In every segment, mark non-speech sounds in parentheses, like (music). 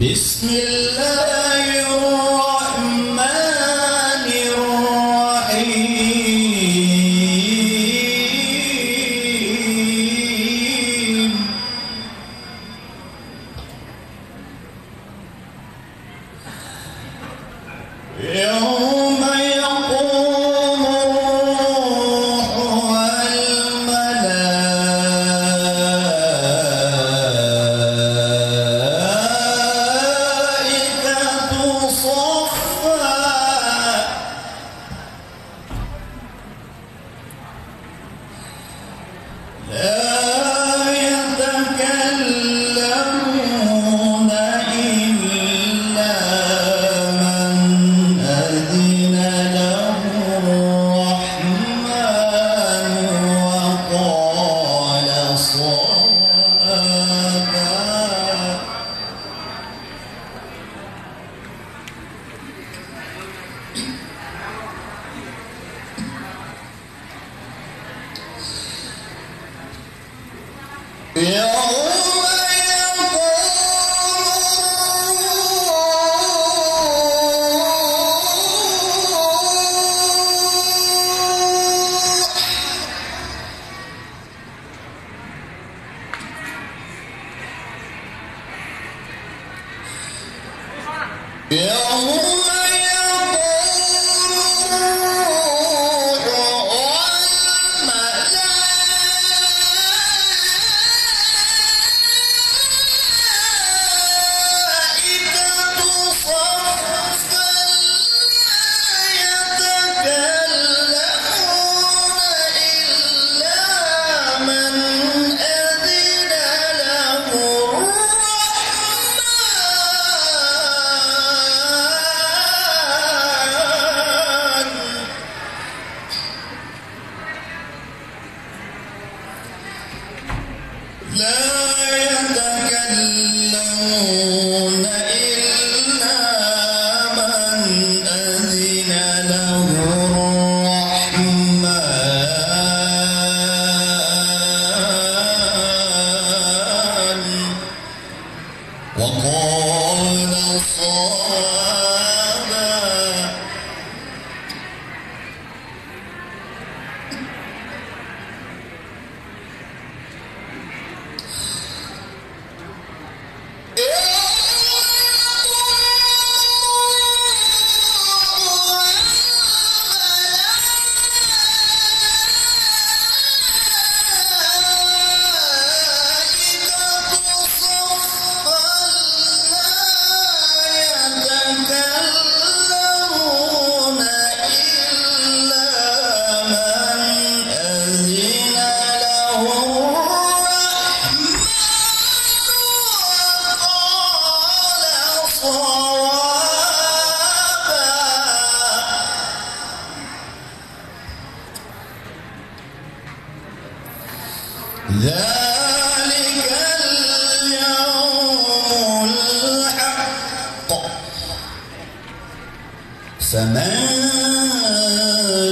بسم الله الرحمن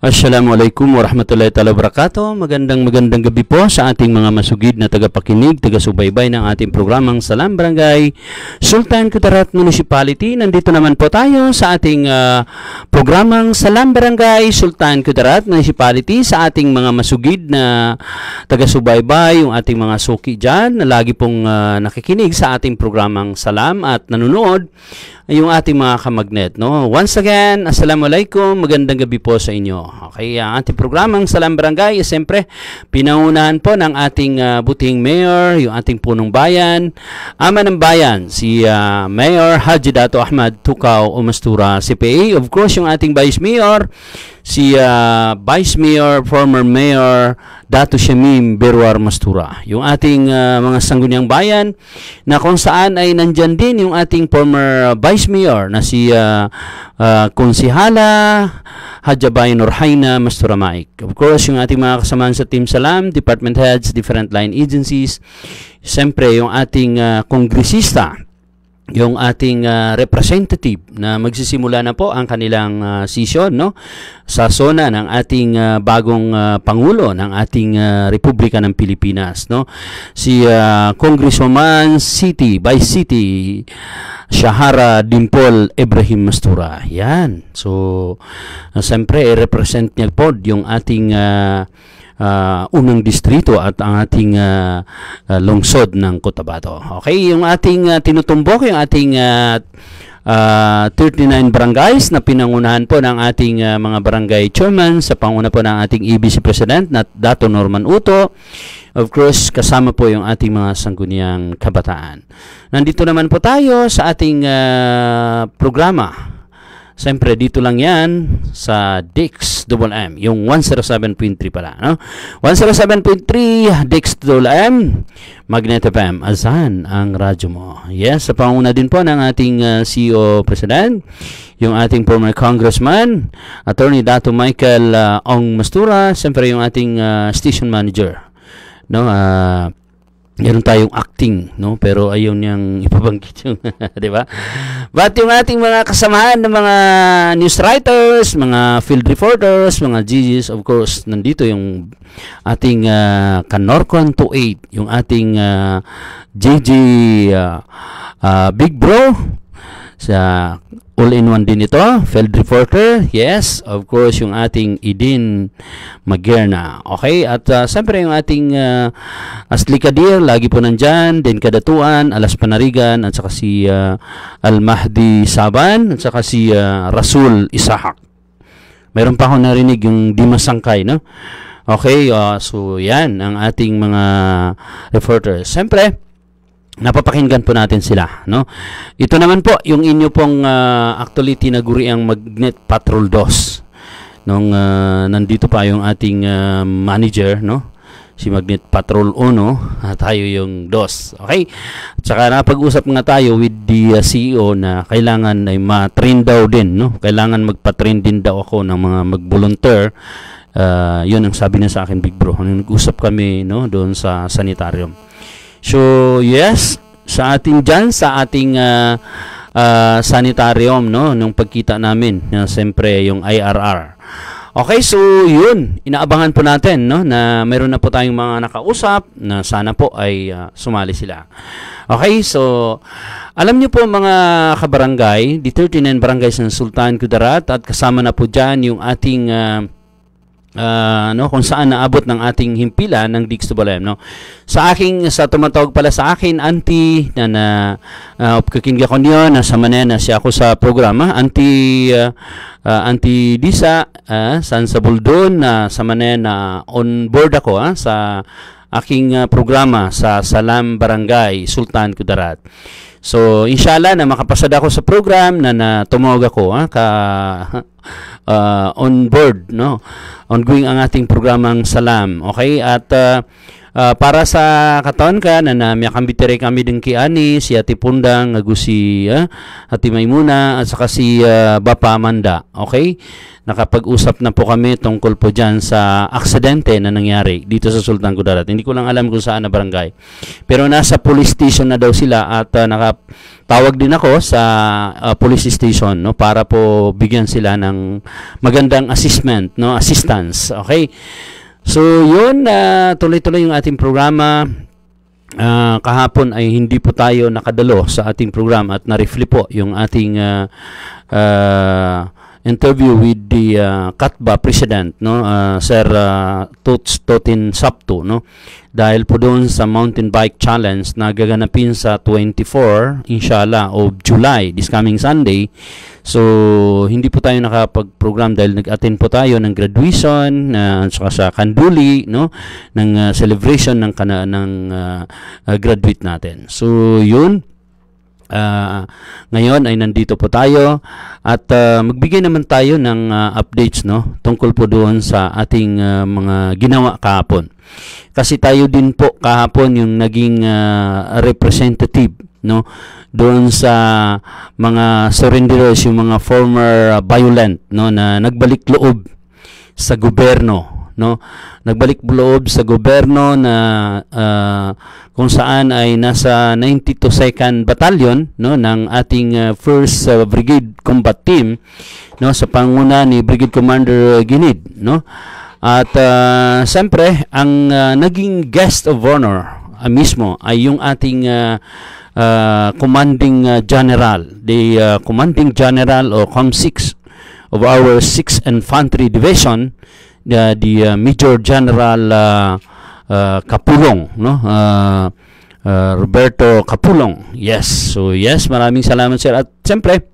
Assalamualaikum warahmatullahi taala wabarakatuh. Magandang magandang gabi po sa ating mga masugid na tagapakinig, taga-subaybay ng ating programang Salam Barangay Sultan Kudarat Municipality. Nandito naman po tayo sa ating uh, programang Salam Barangay Sultan Kudarat Municipality sa ating mga masugid na taga-subaybay, yung ating mga suki diyan na lagi pong uh, nakikinig sa ating programang Salam at nanonood yung ating mga kamagnet, no? Once again, assalamualaikum, magandang gabi po sa inyo. Okay, uh, ating programang Salam Barangay ay siyempre pinaunahan po ng ating uh, buting mayor, yung ating punong bayan, ama ng bayan, si uh, Mayor Haji Dato Ahmad Tukaw Umastura CPA. Of course, yung ating Vice Mayor, si uh, Vice Mayor, former Mayor Dato Shamim Berwar Mastura. Yung ating uh, mga sangguniang bayan na kung saan ay nandyan din yung ating former Vice Mayor na si uh, uh, Konsihala Hajabay Norhaina Mastura Maik. Of course, yung ating mga kasamahan sa Team Salam, Department Heads, different line agencies, siyempre yung ating uh, kongresista yung ating uh, representative na magsisimula na po ang kanilang uh, ah, session no sa sona ng ating uh, bagong uh, pangulo ng ating uh, Republika ng Pilipinas no si uh, Congresswoman City by City Shahara Dimpol Ibrahim Mastura yan so uh, siyempre i-represent niya po yung ating uh, uh, unang distrito at ang ating uh, uh, lungsod ng Cotabato. Okay, yung ating uh, tinutumbok, yung ating uh, uh, 39 barangays na pinangunahan po ng ating uh, mga barangay chairman sa panguna po ng ating EBC President na Dato Norman Uto. Of course, kasama po yung ating mga sangguniang kabataan. Nandito naman po tayo sa ating uh, programa Siyempre, dito lang yan sa DIX M, yung 107.3 pala. No? 107.3 DIX M, Magnet FM. Asan ang radyo mo? Yes, sa panguna din po ng ating uh, CEO President, yung ating former Congressman, Attorney Dato Michael uh, Ong Mastura, siyempre yung ating uh, station manager, no, uh, meron tayong acting, no? Pero ayaw niyang (laughs) ipabanggit yung, (laughs) di ba? But yung ating mga kasamahan ng mga news writers, mga field reporters, mga GGs, of course, nandito yung ating uh, Canorcon 28, yung ating uh, ah, GG uh, ah, uh, Big Bro sa all-in-one din ito. Ah. Field reporter, yes. Of course, yung ating Idin Magerna. Okay, at uh, siyempre yung ating uh, ah, Aslikadir, lagi po nandyan. Then Kadatuan, Alas Panarigan, at saka si uh, Al-Mahdi Saban, at saka si uh, Rasul Isahak. Mayroon pa ako narinig yung Dimasangkay, no? Okay, uh, so yan ang ating mga reporters. Siyempre, napapakinggan po natin sila no ito naman po yung inyo pong uh, actually tinaguri ang Magnet Patrol 2 nung uh, nandito pa yung ating uh, manager no si Magnet Patrol 1 at tayo yung 2 okay tsaka na pag usap nga tayo with the uh, CEO na kailangan ay ma-train daw din no kailangan magpa-train din daw ako ng mga mag-volunteer uh, yun ang sabi niya sa akin big bro nung nag-usap kami no doon sa sanitarium So, yes, sa ating dyan, sa ating uh, uh, sanitarium, no, nung pagkita namin, na siyempre, yung IRR. Okay, so yun, inaabangan po natin no, na meron na po tayong mga nakausap na sana po ay uh, sumali sila. Okay, so alam niyo po mga kabarangay, the 39 barangays ng Sultan Kudarat at kasama na po dyan yung ating uh, uh, no kung saan naabot ng ating himpila ng Dixtobalem no sa aking sa tumatawag pala sa akin auntie na na uh, ko niyo na sa manena siya ako sa programa auntie uh, uh, auntie Disa uh, San Sabuldon na uh, sa manena on board ako uh, sa aking uh, programa sa Salam Barangay Sultan Kudarat So, inshallah na makapasada ako sa program na, natumog ako ha, ka, (laughs) uh, on board, no? ongoing ang ating programang Salam. Okay? At uh, Uh, para sa katawan ka na namiakambitire kami din kay Ani, si Ate Pundang, nga si uh, Ate Maymuna, at saka si uh, Bapa Amanda. Okay? Nakapag-usap na po kami tungkol po dyan sa aksidente na nangyari dito sa Sultan Kudarat. Hindi ko lang alam kung saan na barangay. Pero nasa police station na daw sila at uh, nakatawag din ako sa uh, police station no para po bigyan sila ng magandang assessment, no, assistance. Okay? So, yun, uh, tuloy-tuloy yung ating programa. Uh, kahapon ay hindi po tayo nakadalo sa ating program at na-reflip po yung ating uh, uh, interview with the uh, Katba president no uh, Sir uh, Tots Totin Sapto no dahil po doon sa mountain bike challenge na gaganapin sa 24 inshallah of July this coming Sunday so hindi po tayo nakapag-program dahil nag-attend po tayo ng graduation uh, saka sa kanduli no ng uh, celebration ng kana ng uh, uh, graduate natin so yun Uh, ngayon ay nandito po tayo at uh, magbigay naman tayo ng uh, updates no tungkol po doon sa ating uh, mga ginawa kahapon. Kasi tayo din po kahapon yung naging uh, representative no doon sa mga surrenderers yung mga former uh, violent no na nagbalik loob sa gobyerno no nagbalik loob sa gobyerno na uh, kung saan ay nasa 92nd battalion no ng ating uh, first uh, brigade combat team no sa panguna ni brigade commander Ginid no at uh, siyempre ang uh, naging guest of honor uh, mismo ay yung ating uh, uh, commanding uh, general, the uh, commanding general o COM6 of our 6 Infantry Division uh, the uh, Major General uh, uh, Kapulong, no? Uh, uh, Roberto Kapulong. Yes. So yes, maraming salamat sir. At siyempre,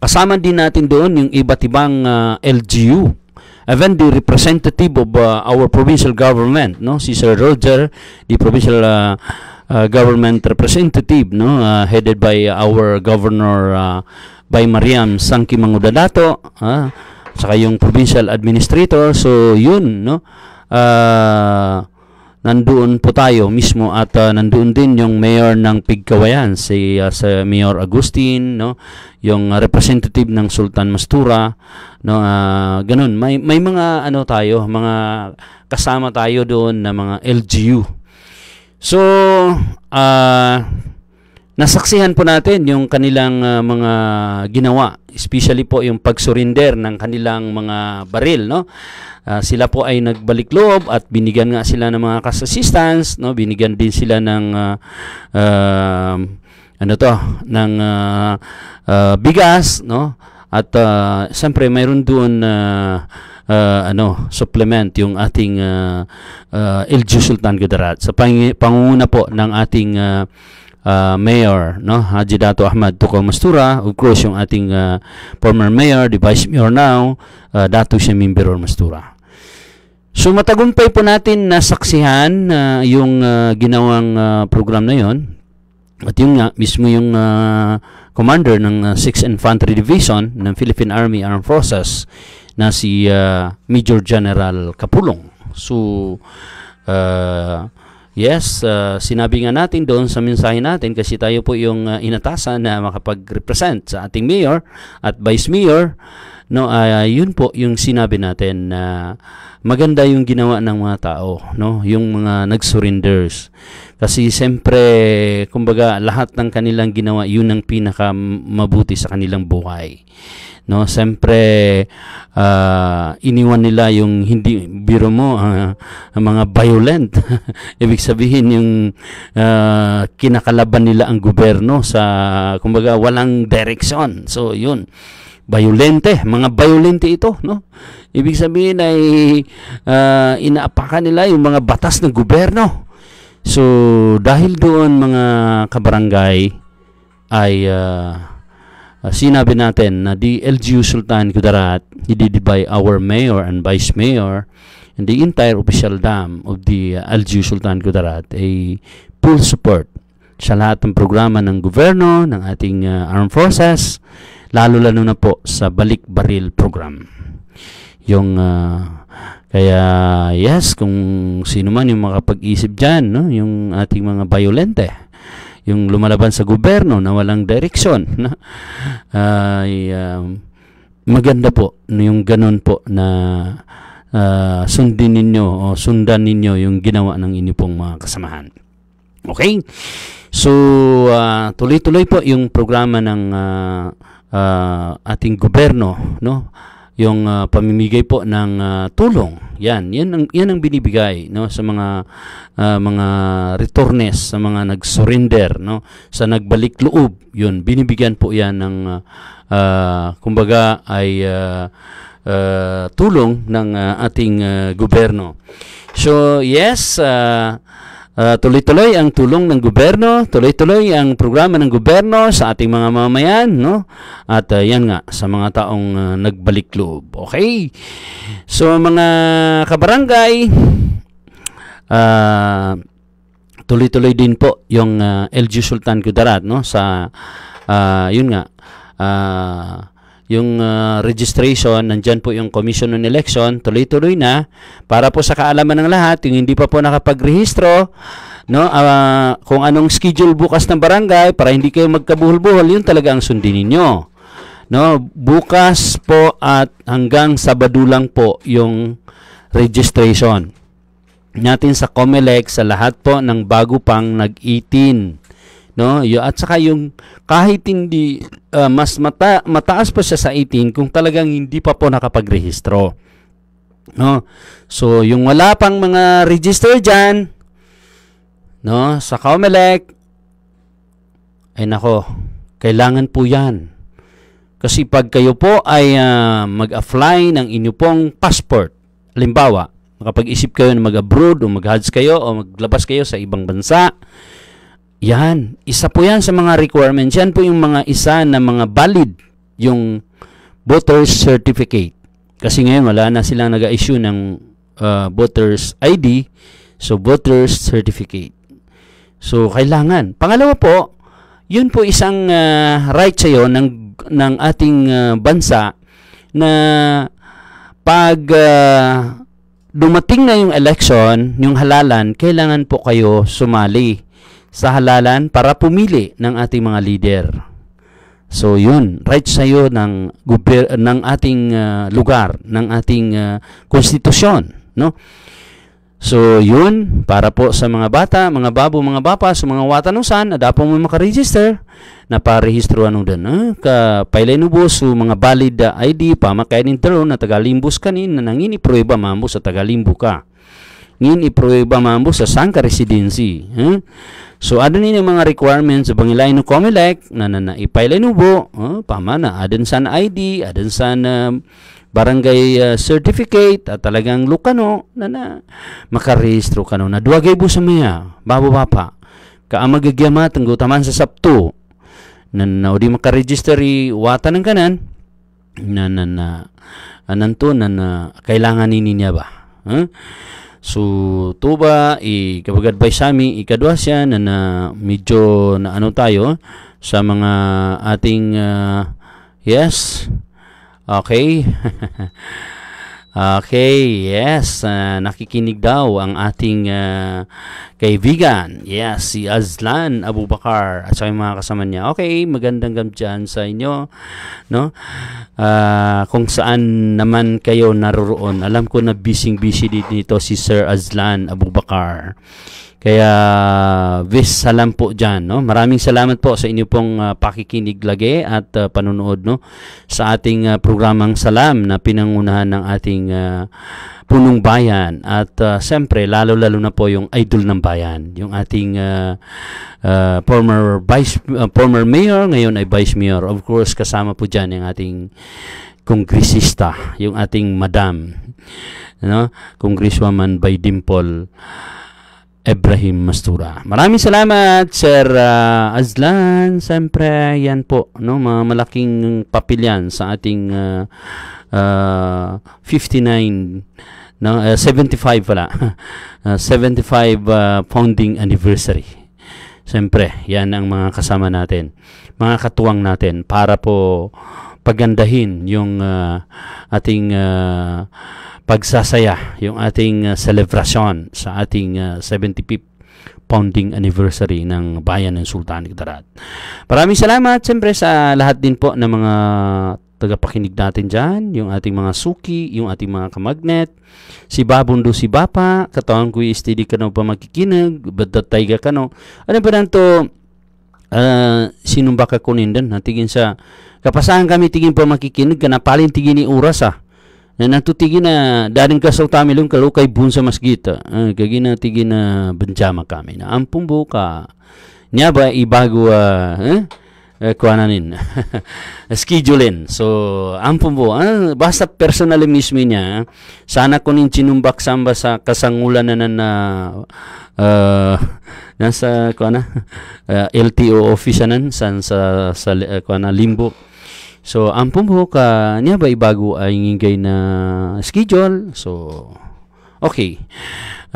kasama din natin doon yung iba't ibang uh, LGU even the representative of uh, our provincial government no si Sir Roger the provincial uh, uh, government representative no uh, headed by our governor uh, by Mariam Sangki Mangudadato uh, ah, saka yung provincial administrator so yun no uh, nandoon po tayo mismo at uh, nandoon din yung mayor ng Pigkawayan si uh, ah, si Mayor Agustin no yung uh, representative ng Sultan Mastura no uh, ganun may may mga ano tayo mga kasama tayo doon na mga LGU so uh, Nasaksihan po natin yung kanilang uh, mga ginawa, especially po yung pagsurrender ng kanilang mga baril, no? Uh, sila po ay nagbalik loob at binigyan nga sila ng mga cash assistance, no? Binigyan din sila ng uh, uh, ano to, ng uh, uh, bigas, no? At uh, siyempre mayroon doon uh, uh, ano supplement yung ating uh, uh, LG Sultan Gudarat sa pang- pangunguna po ng ating uh, uh, mayor, no? Haji Dato Ahmad Tukol Mastura, of course yung ating uh, former mayor, the vice mayor now, uh, Dato Shamim Biror Mastura. So matagumpay po natin na nasaksihan uh, yung uh, ginawang uh, program na yon. At yung nga, mismo yung uh, commander ng 6th uh, Infantry Division ng Philippine Army Armed Forces na si uh, Major General Kapulong. So, uh, Yes, uh, sinabi nga natin doon sa mensahe natin kasi tayo po yung uh, inatasan na makapag-represent sa ating mayor at vice mayor. No, uh, yun po yung sinabi natin na maganda yung ginawa ng mga tao, no, yung mga nag-surrenders. Kasi siyempre, kumbaga lahat ng kanilang ginawa, yun ang pinakamabuti sa kanilang buhay no siyempre uh, iniwan nila yung hindi biro mo uh, mga violent (laughs) ibig sabihin yung uh, kinakalaban nila ang gobyerno sa kumbaga walang direksyon so yun violente, mga violente ito, no? Ibig sabihin ay uh, inaapakan nila yung mga batas ng gobyerno. So, dahil doon mga kabarangay ay uh, uh, sinabi natin na the LGU Sultan Kudarat needed by our mayor and vice mayor and the entire official dam of the uh, ah, LGU Sultan Kudarat a full support sa lahat ng programa ng gobyerno, ng ating uh, armed forces, lalo lalo na po sa balik baril program. Yung uh, kaya yes, kung sino man yung makapag-isip diyan, no, yung ating mga violente, yung lumalaban sa gobyerno na walang direksyon. (laughs) Na, uh, ay, um, maganda po yung ganun po na uh, sundin ninyo o sundan ninyo yung ginawa ng inyo mga kasamahan. Okay? So, uh, tuloy-tuloy po yung programa ng uh, uh, ating gobyerno, no? yung uh, pamimigay po ng uh, tulong. Yan, yan ang yan ang binibigay no sa mga uh, mga returnees, sa mga nag-surrender no, sa nagbalik loob. Yun, binibigyan po 'yan ng uh, kumbaga ay uh, uh, tulong ng uh, ating uh, gobyerno. So, yes, uh, Uh, tuloy-tuloy ang tulong ng gobyerno, tuloy-tuloy ang programa ng gobyerno sa ating mga mamayan, no? At uh, yan nga, sa mga taong uh, nagbalik loob. Okay? So mga kabarangay, uh, tuloy-tuloy din po yung uh, LG Sultan Kudarat, no? Sa, uh, yun nga, uh, yung uh, registration, nandyan po yung Commission on Election, tuloy-tuloy na para po sa kaalaman ng lahat, yung hindi pa po nakapagrehistro, no, uh, kung anong schedule bukas ng barangay para hindi kayo magkabuhol-buhol, yun talaga ang sundin ninyo. No, bukas po at hanggang Sabado lang po yung registration natin sa COMELEC sa lahat po ng bago pang nag-18 no yo at saka yung kahit hindi uh, mas mata, mataas pa siya sa 18 kung talagang hindi pa po nakapagrehistro no so yung wala pang mga register diyan no sa COMELEC ay nako kailangan po 'yan kasi pag kayo po ay uh, mag-apply ng inyo pong passport halimbawa makapag-isip kayo na mag-abroad o mag-hajj kayo o maglabas kayo sa ibang bansa yan, isa po yan sa mga requirements. Yan po yung mga isa na mga valid yung voter's certificate. Kasi ngayon wala na silang nag-issue ng uh, voter's ID, so voter's certificate. So kailangan. Pangalawa po, yun po isang uh, right sa'yo iyo ng ng ating uh, bansa na pag uh, dumating na yung election, yung halalan, kailangan po kayo sumali sa halalan para pumili ng ating mga leader. So yun, right sa iyo ng guber- ng ating uh, lugar, ng ating uh, konstitusyon, no? So yun, para po sa mga bata, mga babo, mga bapa, sa so mga watanusan, adapo mo makaregister na parehistruan udan. Ah, ka pailay nubo so mga valid ah, ID pa makainin tero na tagalimbos kanin na nangini prueba mambo sa tagalimbo ka ngin ipruweba mambo sa sangka residency. Huh? So adun ini mga requirements sa pangilain no COMELEC na na naipile inubo, huh? pamana adun san ID, adun san um, barangay uh, certificate at talagang lukano na na makarehistro kano na duwa gay busa maya babo bapa ka amagagyamat ang gutaman sa sabto na na di makaregistry watan ng kanan na na na anan na, na kailangan ni niya ba huh? So, tuba, ikapag-advise sa amin, ikadwa siya na, na medyo na ano tayo eh, sa mga ating, uh, yes, okay, (laughs) Okay, yes, uh, nakikinig daw ang ating uh, kaibigan. Yes, si Azlan Abubakar at sa mga kasama niya. Okay, magandang gamdyan sa inyo, no? Uh, kung saan naman kayo naroroon. Alam ko na busy-busy dito si Sir Azlan Abubakar. Kaya vis salam po dyan. No? Maraming salamat po sa inyo pong uh, pakikinig lagi at uh, ah, panunood no? sa ating uh, programang Salam na pinangunahan ng ating uh, punong bayan. At uh, siyempre, lalo-lalo na po yung idol ng bayan. Yung ating uh, uh, former, vice, uh, former mayor, ngayon ay vice mayor. Of course, kasama po dyan yung ating kongresista, yung ating madam, no? Congresswoman by Dimple Ibrahim Mastura. Maraming salamat Sir uh, Azlan. Siyempre, yan po no mga malaking papilyan sa ating uh, uh, 59 no uh, 75 pala. (laughs) uh, 75 uh, founding anniversary. Siyempre, yan ang mga kasama natin, mga katuwang natin para po pagandahin yung uh, ating uh, pagsasaya, yung ating uh, ah, celebration sa ating uh, ah, 75th founding anniversary ng Bayan ng Sultan Darat. Maraming salamat siyempre sa lahat din po ng mga tagapakinig natin dyan, yung ating mga suki, yung ating mga kamagnet, si Babundo, si Bapa, katawan ko istidi ka na pa makikinig, badat taiga ka no. Ano pa nanto, uh, ah, sinumbaka ko nindan, tigin sa, kapasahan kami tigin pa makikinig, kanapalin tigin ni oras ah eh, na natutigi na darin ka sa utami lung kalukay bunsa masgita uh, eh, kagina tigi na benjama kami na ampung buka niya ba ibago uh, eh? Uh, eh, kuananin (laughs) schedulein so ampung po ah, basta personal mismo niya sana kunin nin chinumbak samba sa kasangulan na na uh, nasa kuana uh, (laughs) ah, LTO office nan san sa sa uh, kuana limbo So, ang pumho ka niya ba ibago ay ngigay na schedule. So, okay.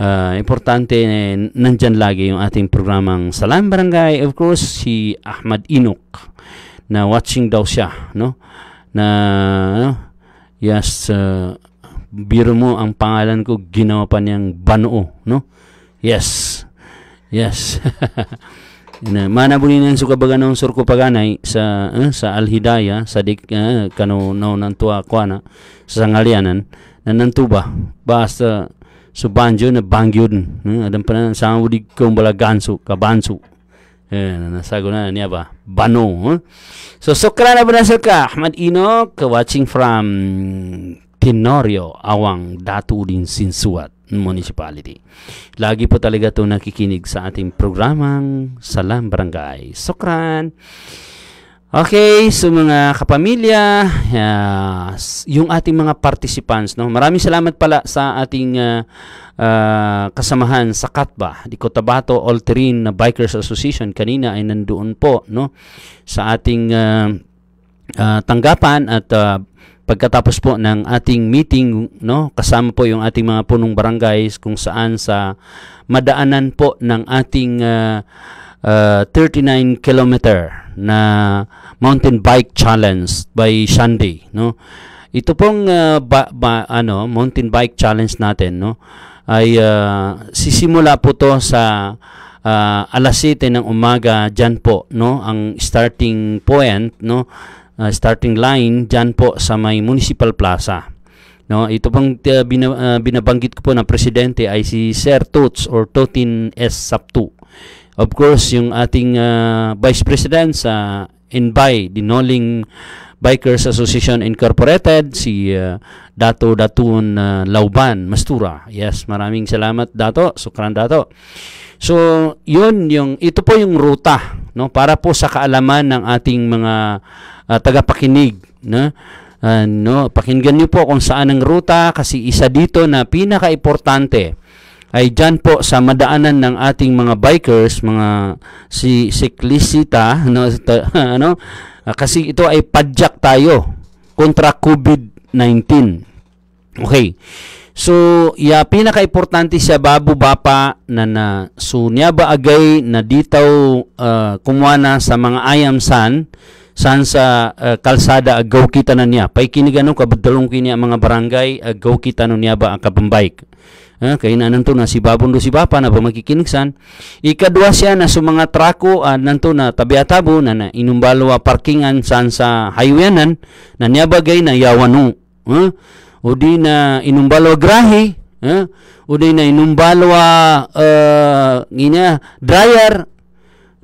Uh, importante, eh, nandyan lagi yung ating programang Salam Barangay. Of course, si Ahmad Inok na watching daw siya, no? Na, ano? Yes, uh, biro mo ang pangalan ko, ginawa pa niyang Banoo, no? Yes. Yes. (laughs) na mana buni nan suka bagana unsur ko paganai sa eh, sa al hidayah sadik eh, kanu no nan tua ko ana sa ngalianan na nan tuba basta subanjo na bangyun ne eh, adam pana sa budi ko bala gansu ka bansu eh na sa guna ni apa bano eh? so sokrana bena suka ahmad ino ke watching from Tenorio Awang Datu Din Sinsuat municipality. Lagi po talaga ito nakikinig sa ating programang Salam Barangay. Sukran! Okay, so mga kapamilya, uh, yung ating mga participants, no? maraming salamat pala sa ating uh, uh, kasamahan sa Katba, di Cotabato All Terrain Bikers Association. Kanina ay nandoon po no? sa ating uh, uh, tanggapan at uh, pagkatapos po ng ating meeting, no, kasama po yung ating mga punong barangays kung saan sa madaanan po ng ating uh, uh, 39 kilometer na mountain bike challenge by Sunday, no. Ito pong uh, ba, ba, ano, mountain bike challenge natin, no, ay uh, sisimula po to sa uh, alas 7 ng umaga diyan po, no, ang starting point, no, uh, starting line dyan po sa may Municipal Plaza. No, ito pang uh, ah, bina, uh, binabanggit ko po ng presidente ay si Sir Toots or Totin S. Saptu. Of course, yung ating uh, Vice President sa Inbay, the Noling Bikers Association Incorporated, si uh, Dato Datun uh, Lauban Mastura. Yes, maraming salamat Dato, sukran Dato. So, yun yung ito po yung ruta, no, para po sa kaalaman ng ating mga uh, tagapakinig na uh, no pakinggan niyo po kung saan ang ruta kasi isa dito na pinakaimportante ay diyan po sa madaanan ng ating mga bikers, mga si siklisita, no, ta, (laughs) ano, uh, kasi ito ay padjak tayo kontra COVID-19. Okay. So, ya yeah, pinaka-importante siya babu bapa na na so niya ba agay na ditaw uh, kumuha na sa mga ayam san saan sa uh, kalsada agaw ah, kita na niya paikinigan ka badalong kini ang mga barangay agaw ah, kita no niya ba ang kabambayk Ah, kay na nanto na si babon do si bapa na ba makikinigsan. Ikadua siya na sa mga trako ah, nanto na tabiatabo na, na inumbalo a ah, parkingan saan sa highwayanan na niyabagay na yawano. Ah? O di na inumbalo grahe. Ah? O di na inumbalo uh, dryer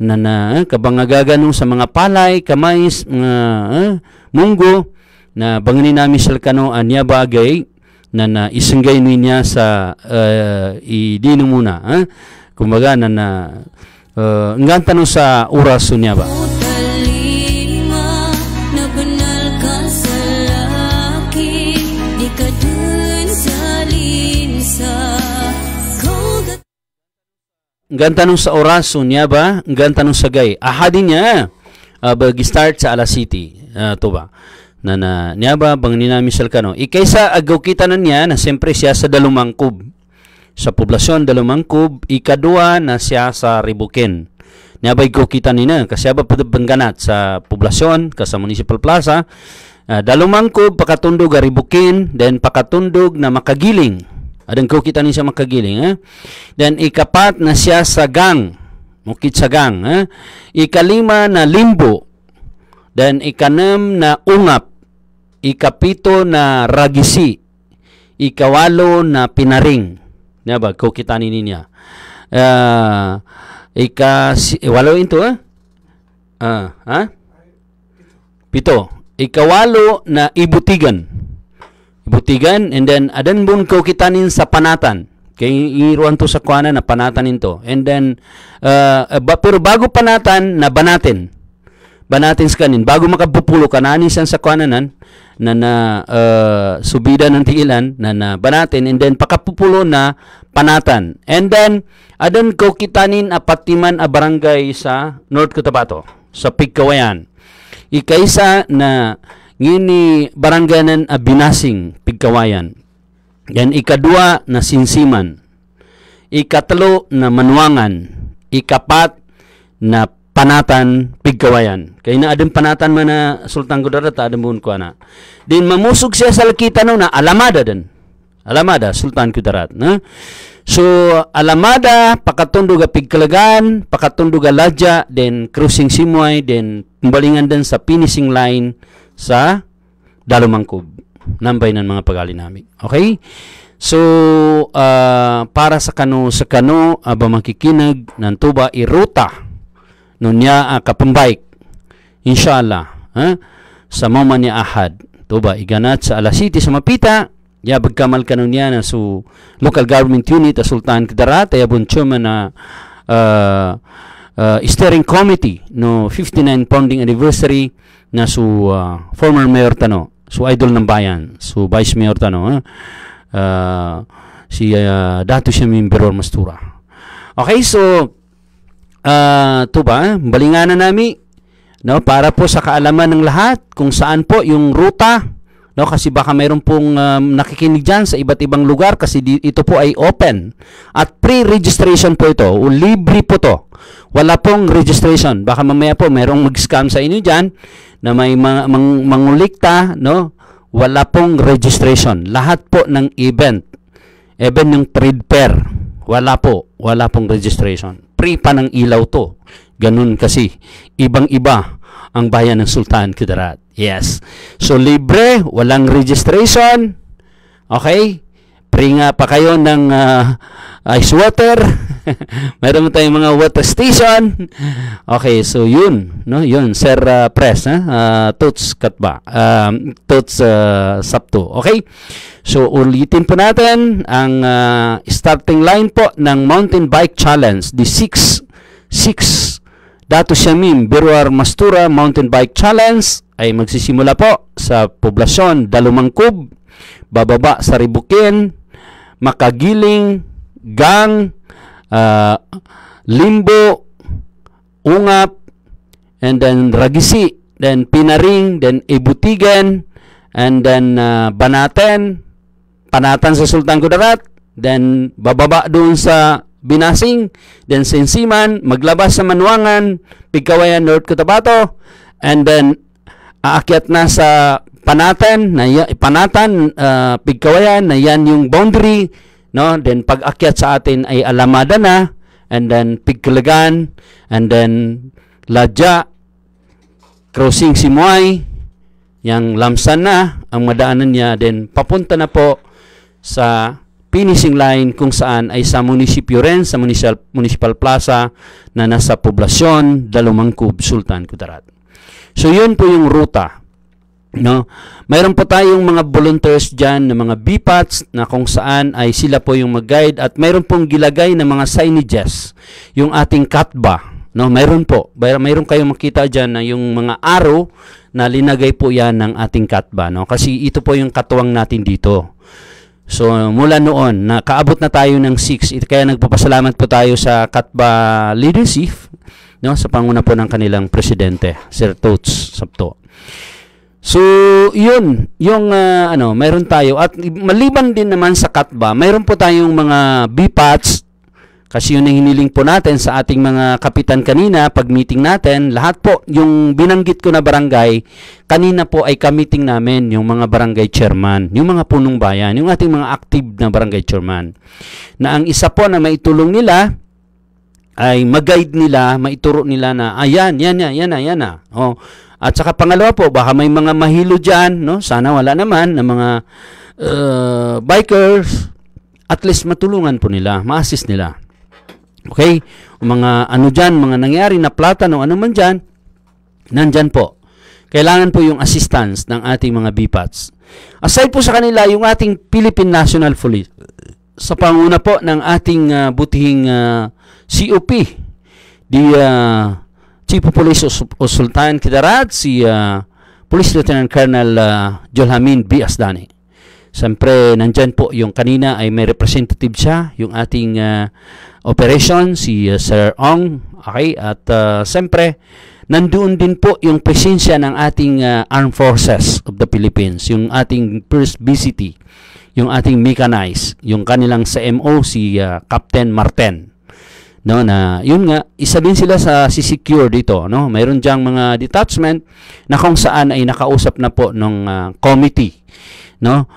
na na eh, kabangagaganong sa mga palay, kamais, mga eh, munggo na bangani namin sa kano anya bagay na na isenggay niya sa uh, eh, idino muna. Eh? Kumbaga na na uh, eh, ang sa oras niya ba? gantanong sa oraso niya ba? Gantanong sa gay. Ahadi niya. Uh, Bag-start sa Ala City. Uh, ah, to ba? Na na niya ba bang ninamisal ka Ikaysa agaw kita na niya na siyempre siya sa Dalumangkub. Sa poblasyon Dalumangkub, ikadua na siya sa Ribukin. Niya ba igaw kita nina? Kasi ba pagkanat sa poblasyon, ka Municipal Plaza, uh, Dalumangkub, pakatundog Ribukin, then pakatundog na makagiling Adang ko kita niya makagiling. Eh? Then ikapat na siya sa gang. Mukit sagang. Ha? Eh? Ikalima na limbo. Then ikanam na ungap. Ikapito na ragisi. Ikawalo na pinaring. Naba, ko kita ni niya. Uh, ika si, walo into eh? Uh, ah, ha? Huh? Pito. Ikawalo na ibutigan ibutigan and then adan bun ko kitanin sa panatan kay iruan to sa kuana na panatan into and then uh, ba, pero bago panatan na banatin banatin sa kanin bago makapupulo ka nani san sa kuana nan na na uh, subida ng tiilan na na banatin and then pakapupulo na panatan and then adan ko kitanin apatiman a barangay sa North Cotabato sa Pigkawayan ikaysa na ngini barangganan a binasing pigkawayan. Yan ikadua na sinsiman. Ikatlo na manuangan. Ikapat na panatan pigkawayan. Kay na adem panatan man na sultan gudarata adin buon ko na. Din mamusog siya sa lakita no na alamada den Alamada, Sultan Kudarat. Na? So, Alamada, pakatundog a Pigkalagan, pakatundog a Ladya, then Cruising Simoy, den pembalingan den sa Finishing Line, sa dalumangkob. Nambay ng mga pag-alinamig. Okay? So, uh, para sa kano, sa kano, aba ah, makikinag ng tuba iruta nunya uh, ah, kapambayk. Inshallah. Ha? Sa mama ni Ahad. Tuba iganat sa alasiti sa mapita. Yabag kamal kanon niya na so local government unit a Sultan Kedarat ayabon chuma na uh, uh, steering committee no 59 founding anniversary na su uh, former mayor Tano, su idol ng bayan, su vice mayor Tano, uh, si uh, ah, dato siya Mimberor Mastura. Okay, so uh, to ba, balinganan nami no para po sa kaalaman ng lahat kung saan po yung ruta no kasi baka mayroon pong um, nakikinig diyan sa iba't ibang lugar kasi di, ito po ay open at pre-registration po ito o libre po to wala pong registration. Baka mamaya po merong mag-scam sa inyo diyan na may mga, mang, mangulikta, no? Wala pong registration. Lahat po ng event, even yung trade fair, wala po, wala pong registration. Free pa ng ilaw to. Ganun kasi ibang-iba ang bayan ng Sultan Kudarat. Yes. So libre, walang registration. Okay? Pringa pa kayo ng uh, ice water. (laughs) Meron tayong mga water station. Okay, so yun, no? Yun, Sir uh, ah, Press, ha? Uh, Toots Katba. Um, Toots uh, Sapto. Okay? So ulitin po natin ang uh, starting line po ng Mountain Bike Challenge, the 6 6 Dato Shamim Biruar Mastura Mountain Bike Challenge ay magsisimula po sa poblasyon Dalumangkub, bababa sa Ribukin, makagiling, gang, uh, limbo, ungap, and then ragisi, then pinaring, then ibutigan, and then uh, banaten, panatan sa Sultan Kudarat, then bababa doon sa Binasing, then Sinsiman, maglabas sa Manuangan, Pigkawayan, North Cotabato, and then aakyat na sa panatan na ipanatan uh, ah, pigkawayan na yan yung boundary no then pag akyat sa atin ay alamada na and then pigkalagan and then ladya crossing si Muay yang lamsan na ang madaanan niya then papunta na po sa finishing line kung saan ay sa munisipyo rin sa municipal, municipal plaza na nasa poblasyon Dalumangkub Sultan Kudarat. So yun po yung ruta No? Mayroon po tayong mga volunteers dyan na mga BPATs na kung saan ay sila po yung mag-guide at mayroon pong gilagay na mga signages, yung ating katba. No? Mayroon po. Mayroon kayong makita dyan na yung mga arrow na linagay po yan ng ating katba. No? Kasi ito po yung katuwang natin dito. So mula noon, nakaabot na tayo ng 6. Kaya nagpapasalamat po tayo sa katba leadership no? sa panguna po ng kanilang presidente, Sir Totes Sabto. So, yun, yung uh, ano, mayroon tayo at maliban din naman sa katba, mayroon po tayong mga b BPATs kasi yun ang hiniling po natin sa ating mga kapitan kanina pag meeting natin, lahat po yung binanggit ko na barangay, kanina po ay ka-meeting namin yung mga barangay chairman, yung mga punong bayan, yung ating mga active na barangay chairman. Na ang isa po na maitulong nila ay mag-guide nila, maituro nila na ayan, ah, yan, yan, yan, yan, yan, yan, ah. oh, at saka pangalawa po, baka may mga mahilo dyan, no? sana wala naman, ng mga uh, bikers, at least matulungan po nila, ma nila. Okay? Mga ano dyan, mga nangyari na plata, ano man dyan, nandyan po. Kailangan po yung assistance ng ating mga BPATs. Aside po sa kanila, yung ating Philippine National Police, sa panguna po ng ating uh, butihing uh, COP, the uh, Chief of Police of Sultan Kidarat, si uh, Police Lieutenant Colonel uh, ah, Jolhamin B. Asdani. Siyempre, nandyan po yung kanina ay may representative siya, yung ating uh, operation, si uh, Sir Ong. Okay? At uh, siyempre, nandoon din po yung presensya ng ating uh, Armed Forces of the Philippines, yung ating first BCT, yung ating mechanized, yung kanilang CMO, si uh, Captain Marten no na yun nga isa din sila sa si secure dito no mayroon diyang mga detachment na kung saan ay nakausap na po ng uh, ah, committee no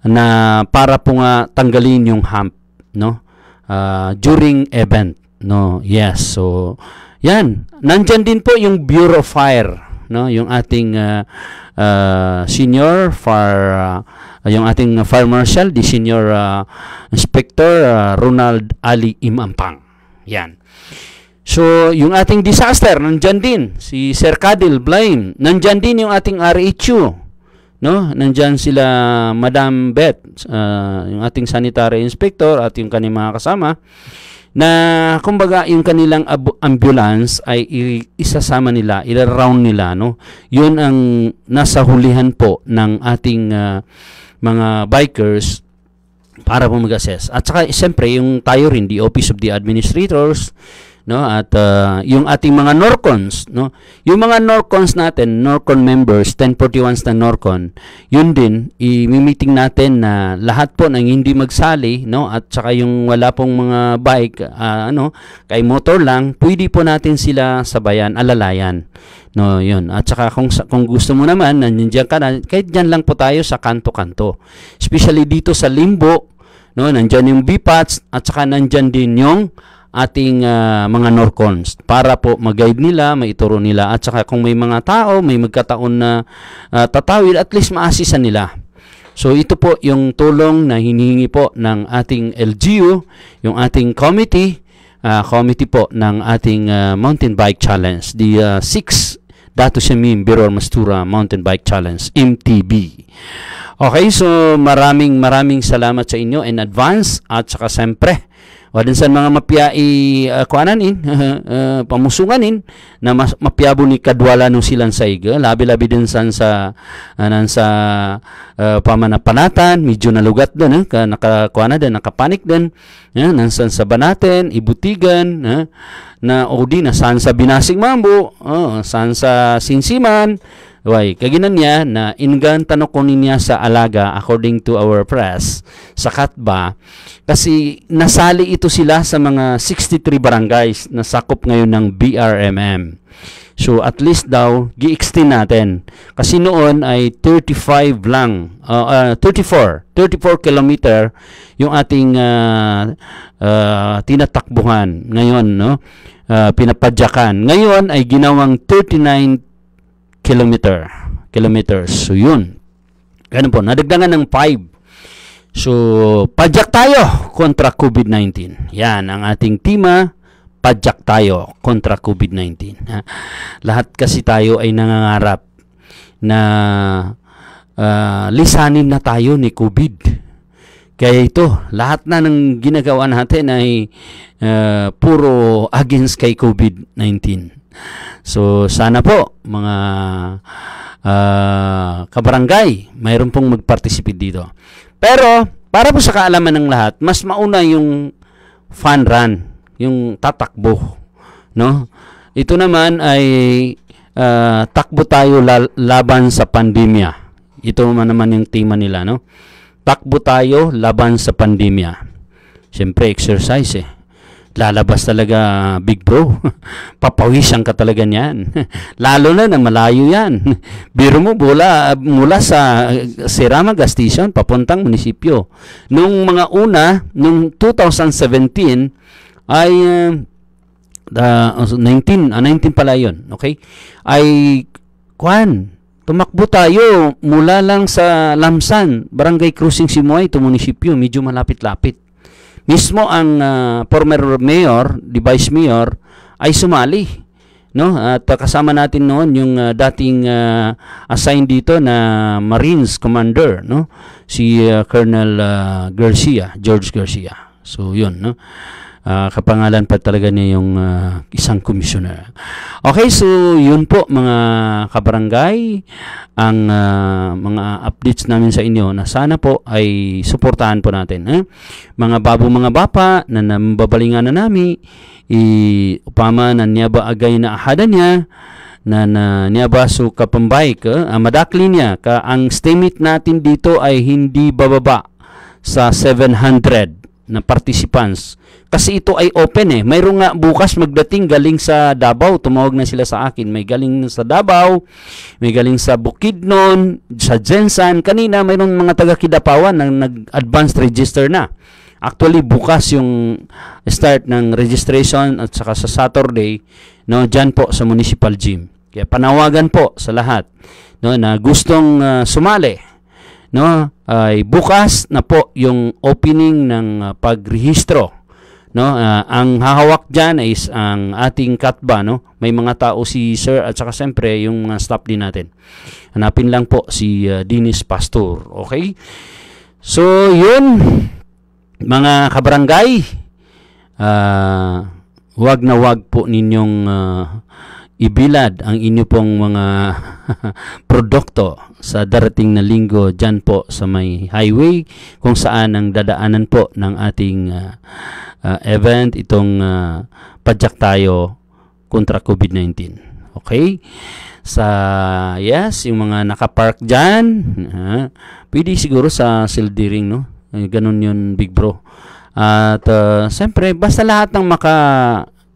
na para po nga tanggalin yung hump no uh, during event no yes so yan nandiyan din po yung Bureau of Fire no yung ating uh, uh, senior for uh, yung ating fire marshal di senior uh, inspector uh, Ronald Ali Imampang yan. So, yung ating disaster, nandyan din. Si Sir Cadil, Blaine. Nandyan din yung ating RHU. E no? Nandyan sila Madam Beth, uh, yung ating sanitary inspector at yung kanyang mga kasama na kumbaga yung kanilang ambulance ay isasama nila, ilaround nila no. 'Yun ang nasa hulihan po ng ating uh, mga bikers para po mag-assess. At saka, siyempre, yung tayo rin, the Office of the Administrators, no at uh, yung ating mga Norcons no yung mga Norcons natin Norcon members 1041s na Norcon yun din i-meeting natin na lahat po ng hindi magsali no at saka yung wala pong mga bike uh, ano kay motor lang pwede po natin sila sabayan alalayan no yun at saka kung kung gusto mo naman nandiyan ka na kahit diyan lang po tayo sa kanto-kanto especially dito sa Limbo no nandiyan yung BPATS at saka nandiyan din yung ating uh, mga Norcons para po mag-guide nila, maituro nila at saka kung may mga tao, may magkataon na uh, tatawid, at least maasisan nila. So ito po yung tulong na hinihingi po ng ating LGU, yung ating committee, uh, committee po ng ating uh, Mountain Bike Challenge, the 6 uh, Dato Shemim Biror Mastura Mountain Bike Challenge, MTB. Okay, so maraming maraming salamat sa inyo in advance at saka siyempre o din sa mga mapiyai uh, ah, kuananin, uh, (laughs) pamusunganin na mas, mapiyabo ni kadwala no silang saiga. Labi-labi din san sa anan uh, sa uh, pamanapanatan, medyo nalugat din eh, ka nakakuana din, nakapanik din. Yeah, nansan sa banaten, ibutigan, eh, na o di na san sa binasig mambo, oh, san sa sinsiman, Way, kaginan niya na ingan tanok ko niya sa alaga according to our press sa Katba kasi nasali ito sila sa mga 63 barangays na sakop ngayon ng BRMM. So at least daw gi-extend natin. Kasi noon ay 35 lang, uh, uh, 34, 34 kilometer yung ating uh, uh, tinatakbuhan ngayon, no? Uh, pinapadyakan. Ngayon ay ginawang 39 kilometer. Kilometers. So, yun. Ganun po. Nadagdagan ng 5. So, padyak tayo kontra COVID-19. Yan ang ating tema Padyak tayo kontra COVID-19. Lahat kasi tayo ay nangangarap na uh, lisanin na tayo ni COVID. Kaya ito, lahat na ng ginagawa natin ay uh, puro against kay COVID-19. So sana po mga uh, kabarangay, mayroon pong mag-participate dito. Pero para po sa kaalaman ng lahat, mas mauna yung fun run, yung tatakbo, no? Ito naman ay uh, takbo tayo laban sa pandemya. Ito naman naman yung tema nila, no? Takbo tayo laban sa pandemya. Siyempre, exercise eh lalabas talaga big bro. (laughs) Papawisan ka talaga niyan. (laughs) Lalo na na malayo yan. (laughs) Biro mo mula, mula sa uh, Serama Gas Station papuntang munisipyo. Nung mga una, nung 2017 ay uh, uh, 19, uh, 19 pala yun, okay? Ay, kwan, tumakbo tayo mula lang sa Lamsan, Barangay Cruising Simoy, ito munisipyo, medyo malapit-lapit mismo ang uh, former mayor, the vice mayor ay sumali no at kasama natin noon yung uh, dating uh, assigned dito na Marines commander no si uh, Colonel uh, Garcia George Garcia so yun no uh, kapangalan pa talaga niya yung uh, isang commissioner. Okay, so yun po mga kabarangay, ang uh, mga updates namin sa inyo na sana po ay suportahan po natin. Eh? Mga babo mga bapa na nambabalingan na nami, upama na niya ba agay na ahada niya, na, na niyabaso kapambay ka, uh, madakli niya ka ang stemit natin dito ay hindi bababa sa 700 na participants. Kasi ito ay open eh. Mayroon nga bukas magdating galing sa Davao. Tumawag na sila sa akin. May galing sa Davao, may galing sa Bukidnon, sa Jensan. Kanina mayroon mga taga-Kidapawan na nag advance register na. Actually, bukas yung start ng registration at saka sa Saturday, no, dyan po sa municipal gym. Kaya panawagan po sa lahat no, na gustong uh, sumali no ay bukas na po yung opening ng uh, pagrehistro no uh, ang hahawak diyan is ang ating katba no may mga tao si sir at saka siyempre yung mga staff din natin hanapin lang po si uh, Dennis Pastor okay so yun mga kabarangay uh, wag na wag po ninyong uh, ibilad ang inyo pong mga (laughs) produkto sa darating na linggo dyan po sa may highway kung saan ang dadaanan po ng ating uh, uh, event itong uh, padyak tayo kontra COVID-19. Okay? Sa yes, yung mga nakapark dyan, uh, pwede siguro sa Sildiring, no? Eh, ganun yun, Big Bro. At uh, siyempre, basta lahat ng maka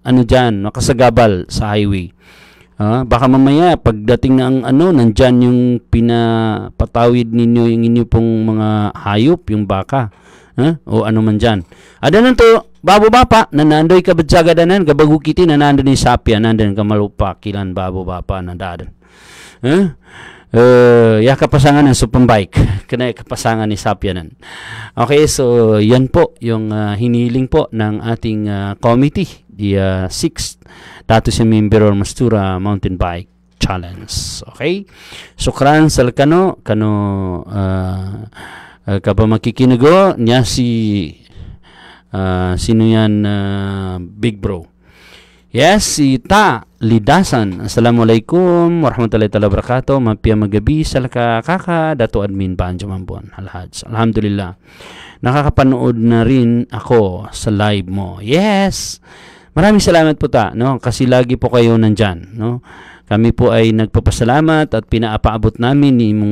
ano dyan, nakasagabal sa highway. Ah, baka mamaya pagdating na ang ano, nandyan yung pinapatawid ninyo yung inyo pong mga hayop, yung baka. Ah, o ano man dyan. Ada nang to, babo bapa, nanandoy ka badsaga danan, kabagukiti, nanandoy ni sapya, nandan ka malupa, kilan babo bapa, nandadan. Ah, uh, ya kapasangan ng supong bike (laughs) kana kapasangan ni Sapyanan okay so yan po yung uh, hiniling po ng ating uh, committee the 6th uh, Tatus Member Mastura Mountain Bike Challenge okay sukran so, sal kano kano uh, uh, ah, kaba makikinago niya si uh, sino yan uh, Big Bro Yes, si Ta Lidasan. Assalamualaikum warahmatullahi taala wabarakatuh. Mapia magabi sa kaka dato admin paan jumambon. Alhaj. Alhamdulillah. Nakakapanood na rin ako sa live mo. Yes. Maraming salamat po ta, no? Kasi lagi po kayo nandiyan, no? Kami po ay nagpapasalamat at pinaapaabot namin yung,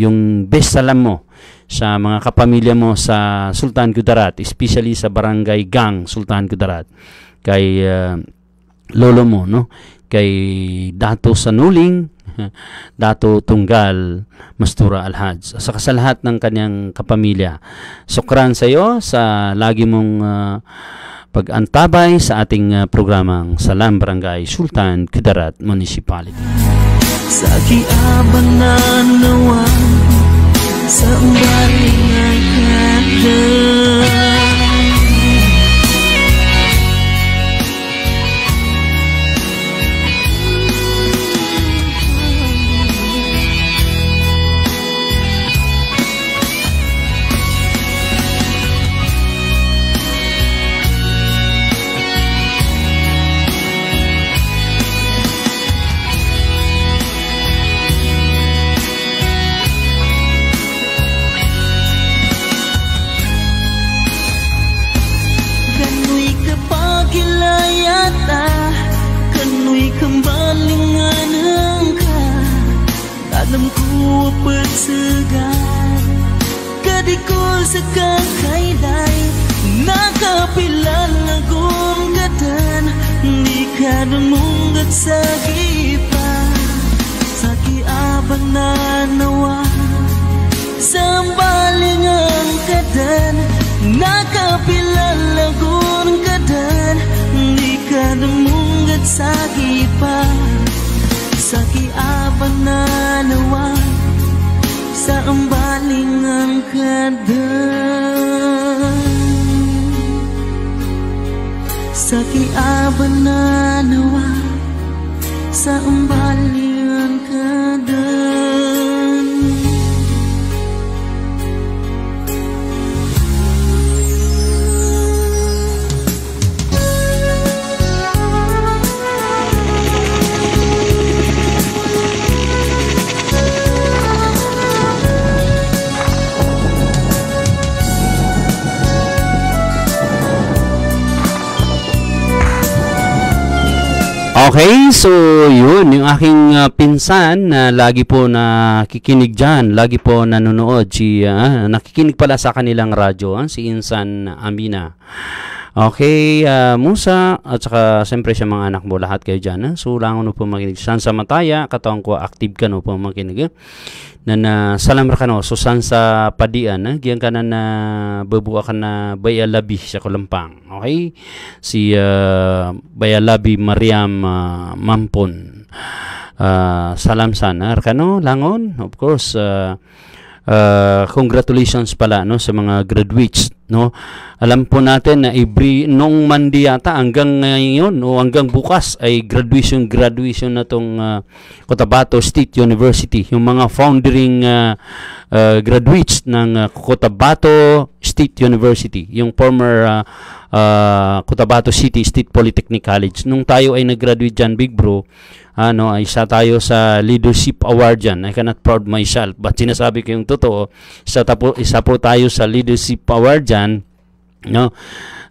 yung best salam mo sa mga kapamilya mo sa Sultan Kudarat, especially sa Barangay Gang Sultan Kudarat kay uh, lolo mo no kay dato Sanuling, (laughs) dato tunggal mastura alhaj sa kasalahat ng kanyang kapamilya sukran sa iyo sa lagi mong uh, pag-antabay sa ating uh, programang Salam Barangay Sultan Kudarat Municipality sa kiabang na nawa sa umbari ng Kanang munggat sa gipa Sa kiabang na nawa Sa balingang kadan Nakapilang lagun kadan Hindi ka munggat sa gipa Sa kiabang na nawa Sa balingang kadan Sa kiaban na nawa Sa umbali Okay, so yun, yung aking uh, pinsan na uh, lagi po na kikinig dyan, lagi po nanonood, si, uh, nakikinig pala sa kanilang radyo, uh, si Insan Amina. Okay, uh, Musa, at saka siyempre sa mga anak mo, lahat kayo dyan. Ha? Ah. So, langon no po makinig. San sa mataya, katawang ko, active ka no po makinig. Ha? Eh. Na na, salam ka no, so san sa padian, ha? Eh. Giyan ka na na, babua ka na bayalabi sa kulampang. Okay? Si uh, bayalabi Mariam uh, Mampon. Uh, salam sana, arkano, langon. Of course, uh, uh, congratulations pala no, sa mga graduates no alam po natin na every nung Monday yata hanggang ngayon o hanggang bukas ay graduation graduation na tong uh, Cotabato State University yung mga founding uh, ah, uh, ah, graduates ng uh, Cotabato State University yung former uh, uh, Cotabato City State Polytechnic College nung tayo ay nag-graduate diyan Big Bro ano ay isa tayo sa leadership award diyan I cannot proud myself but sinasabi ko yung totoo isa, tapo, isa po tayo sa leadership award dyan dyan, no,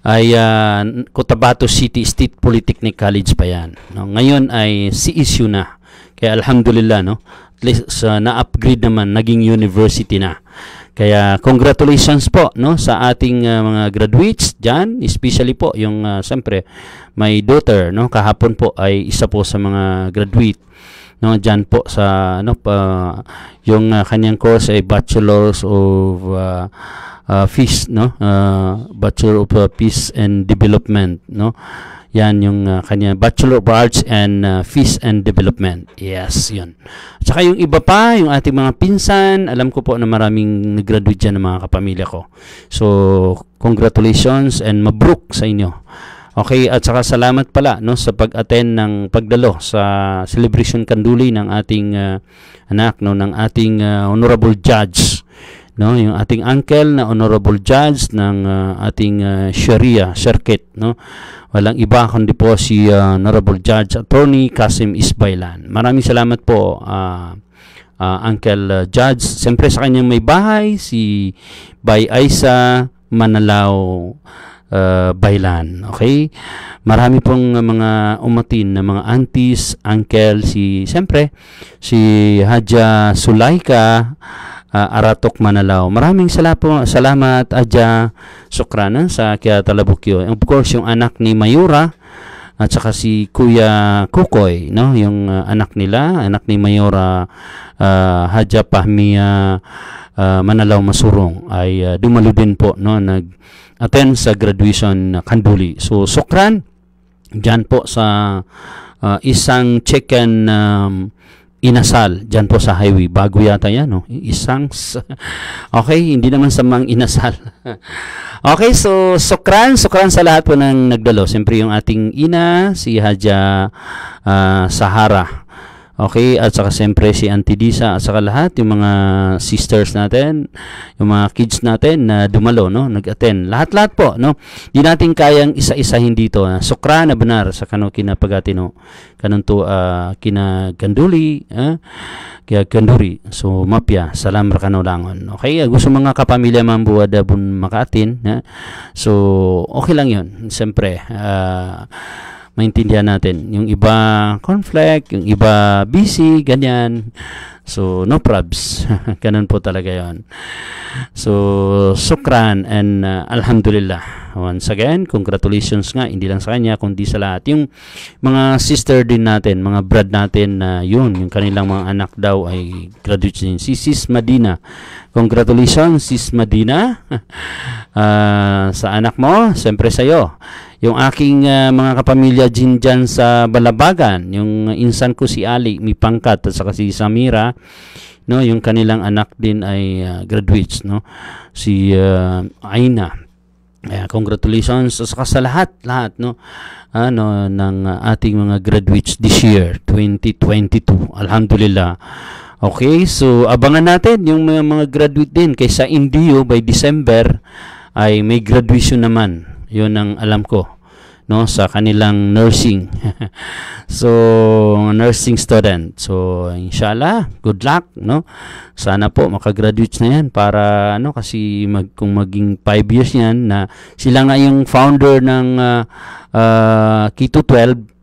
ay uh, Cotabato City State Polytechnic College pa yan. No? Ngayon ay si issue na. Kaya alhamdulillah, no, at least uh, na-upgrade naman, naging university na. Kaya congratulations po no sa ating uh, mga graduates diyan, especially po yung uh, siyempre my daughter no kahapon po ay isa po sa mga graduate no diyan po sa no pa yung uh, kanyang course ay Bachelor's of uh, uh, Peace, no? Uh, Bachelor of uh, Peace and Development, no? Yan yung uh, kanya Bachelor of Arts and uh, Peace and Development. Yes, yun. At saka yung iba pa, yung ating mga pinsan, alam ko po na maraming nag-graduate dyan ng mga kapamilya ko. So, congratulations and mabruk sa inyo. Okay, at saka salamat pala no sa pag-attend ng pagdalo sa celebration kanduli ng ating uh, anak no ng ating uh, honorable judge no yung ating uncle na honorable judge ng uh, ating uh, Sharia circuit no walang iba kundi po si uh, honorable judge attorney Kasim Isbailan maraming salamat po uh, uh, uncle uh, judge s'yempre sa kanyang may bahay si Bay Aisa Manalaw uh, Bailan. Okay? Marami pong mga umatin na mga aunties, uncle, si, s'yempre si Haja Sulaika, uh, Aratok Manalaw. Maraming salapo, salamat Adya Sukrana sa Kya Talabukyo. Of course, yung anak ni Mayura at saka si Kuya Kukoy, no? yung uh, anak nila, anak ni Mayura uh, ah, Hadja Pahmia uh, Manalaw Masurong ay uh, dumalo din po no nag-attend sa graduation na Kanduli. So sukran diyan po sa uh, isang chicken um, inasal diyan po sa highway bago yata yan no isang (laughs) okay hindi naman sa mang inasal (laughs) okay so sukran sukran sa lahat po ng nagdalo siyempre yung ating ina si Haja uh, Sahara Okay, at saka siyempre si Auntie Disa, at saka lahat yung mga sisters natin, yung mga kids natin na dumalo, no, nag-attend. Lahat-lahat po, no. Di natin kayang isa-isahin dito. Na sukra na benar sa kanu kinapagatino. Pagatino, kanunto uh, ah, kina Ganduli, eh? kaya Ganduri. So mapya, salam rakano langon. Okay, ah, gusto mga kapamilya man buwada ah, makaatin, eh? So okay lang yun, Siyempre, uh, maintindihan natin. Yung iba conflict, yung iba busy, ganyan. So, no probs. (laughs) Ganun po talaga yon So, sukran and uh, alhamdulillah. Once again, congratulations nga, hindi lang sa kanya, kundi sa lahat. Yung mga sister din natin, mga brad natin na uh, yun, yung kanilang mga anak daw ay graduates din. Si Sis Madina. Congratulations, Sis Madina. uh, (laughs) sa anak mo, siyempre sa iyo. Yung aking uh, mga kapamilya din dyan sa Balabagan, yung insan ko si Ali, mi pangkat, at saka si Samira, no yung kanilang anak din ay uh, graduates no si uh, Aina Uh, congratulations sa sa lahat lahat no ano ng ating mga graduates this year 2022 alhamdulillah okay so abangan natin yung mga, mga graduate din kaysa Indio by December ay may graduation naman yun ang alam ko no sa kanilang nursing. (laughs) so nursing student. So inshallah, good luck no. Sana po makagraduate na yan para ano kasi mag, kung maging 5 years yan na sila nga yung founder ng uh, uh, Kito 12.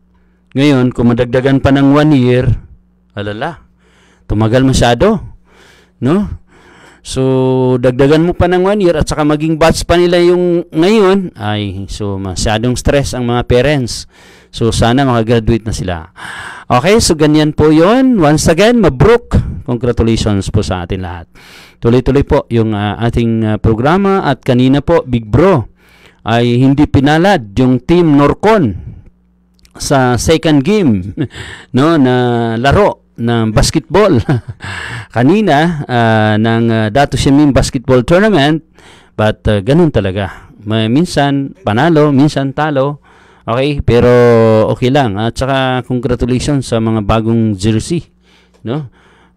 Ngayon, kung madagdagan pa ng 1 year, alala, tumagal masyado. No? So, dagdagan mo pa ng one year at saka maging batch pa nila yung ngayon, ay, so, masyadong stress ang mga parents. So, sana makagraduate na sila. Okay, so ganyan po yon Once again, mabrook. Congratulations po sa atin lahat. Tuloy-tuloy po yung uh, ating uh, programa at kanina po, Big Bro, ay hindi pinalad yung team Norcon sa second game (laughs) no na laro ng basketball. (laughs) Kanina uh, ah, ng uh, ah, Dato Siamin Basketball Tournament but uh, ganun talaga. May, minsan panalo, minsan talo. Okay, pero okay lang. At saka congratulations sa mga bagong jersey, no?